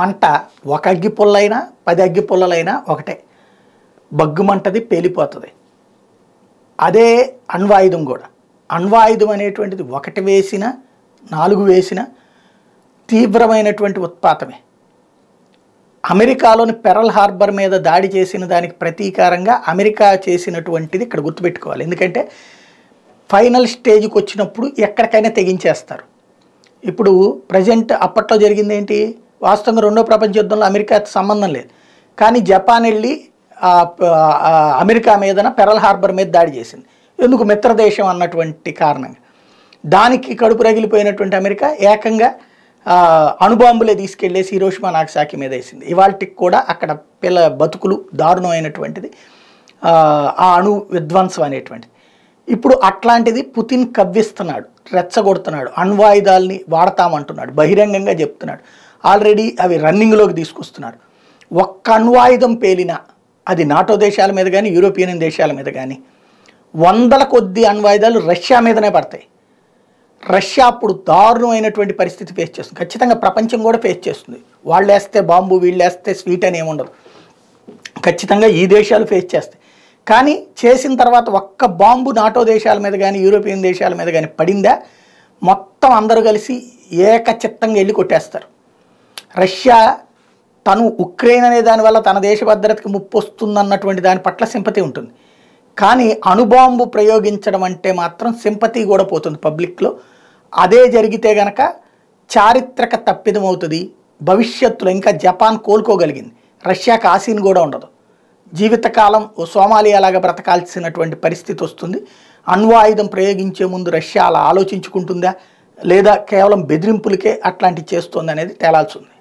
మంట ఒక అగ్గి పుల్లైనా పది అగ్గి పుల్లలైనా ఒకటే బగ్గుమంటది పేలిపోతుంది అదే అణ్వాయుధం కూడా అణ్వాయుధం అనేటువంటిది ఒకటి వేసిన నాలుగు వేసిన తీవ్రమైనటువంటి ఉత్పాతమే అమెరికాలోని పెరల్ హార్బర్ మీద దాడి చేసిన దానికి ప్రతీకారంగా అమెరికా చేసినటువంటిది ఇక్కడ గుర్తుపెట్టుకోవాలి ఎందుకంటే ఫైనల్ స్టేజ్కి వచ్చినప్పుడు ఎక్కడికైనా తెగించేస్తారు ఇప్పుడు ప్రజెంట్ అప్పట్లో జరిగింది ఏంటి వాస్తవంగా రెండో ప్రపంచ యుద్ధంలో అమెరికా సంబంధం లేదు కానీ జపాన్ వెళ్ళి అమెరికా మీదన పెరల్ హార్బర్ మీద దాడి చేసింది ఎందుకు మిత్రదేశం అన్నటువంటి కారణంగా దానికి కడుపు రగిలిపోయినటువంటి అమెరికా ఏకంగా అణుబాంబులే తీసుకెళ్లేసి హీరోషిమా నాగసాకి మీద వేసింది ఇవాళకి కూడా అక్కడ పిల్ల బతుకులు దారుణమైనటువంటిది ఆ అణు విధ్వంసం అనేటువంటిది ఇప్పుడు అట్లాంటిది పుతిన్ కవ్విస్తున్నాడు రెచ్చగొడుతున్నాడు అణ్వాయుధాలని వాడతామంటున్నాడు బహిరంగంగా చెప్తున్నాడు ఆల్రెడీ అవి రన్నింగ్లోకి తీసుకొస్తున్నాడు ఒక్క అణ్వాయుధం పేలినా అది నాటో దేశాల మీద కానీ యూరోపియన్ దేశాల మీద కానీ వందల కొద్ది అణ్వాయుధాలు రష్యా మీదనే పడతాయి రష్యా అప్పుడు దారుణమైనటువంటి పరిస్థితి ఫేస్ చేస్తుంది ఖచ్చితంగా ప్రపంచం కూడా ఫేస్ చేస్తుంది వాళ్ళు వేస్తే బాంబు వీళ్ళు వేస్తే స్వీట్ అని ఏముండదు ఖచ్చితంగా ఈ దేశాలు ఫేస్ చేస్తాయి కానీ చేసిన తర్వాత ఒక్క బాంబు నాటో దేశాల మీద కానీ యూరోపియన్ దేశాల మీద కానీ పడిందా మొత్తం అందరూ కలిసి ఏకచిత్తంగా వెళ్ళి కొట్టేస్తారు రష్యా తను ఉక్రెయిన్ అనే దానివల్ల తన దేశ భద్రతకి ముప్పు వస్తుందన్నటువంటి దాని పట్ల సింపతి ఉంటుంది కానీ అణుబాంబు ప్రయోగించడం అంటే మాత్రం సింపతి కూడా పోతుంది పబ్లిక్లో అదే జరిగితే గనక చారిత్రక తప్పిదం అవుతుంది భవిష్యత్తులో ఇంకా జపాన్ కోలుకోగలిగింది రష్యాకి ఆసీన్ కూడా ఉండదు జీవితకాలం ఓ సోమాలియాలాగా బ్రతకాల్సినటువంటి పరిస్థితి వస్తుంది అణ్వాయుధం ప్రయోగించే ముందు రష్యా అలా ఆలోచించుకుంటుందా లేదా కేవలం బెదిరింపులకే అట్లాంటివి చేస్తుంది అనేది తేలాల్సి ఉంది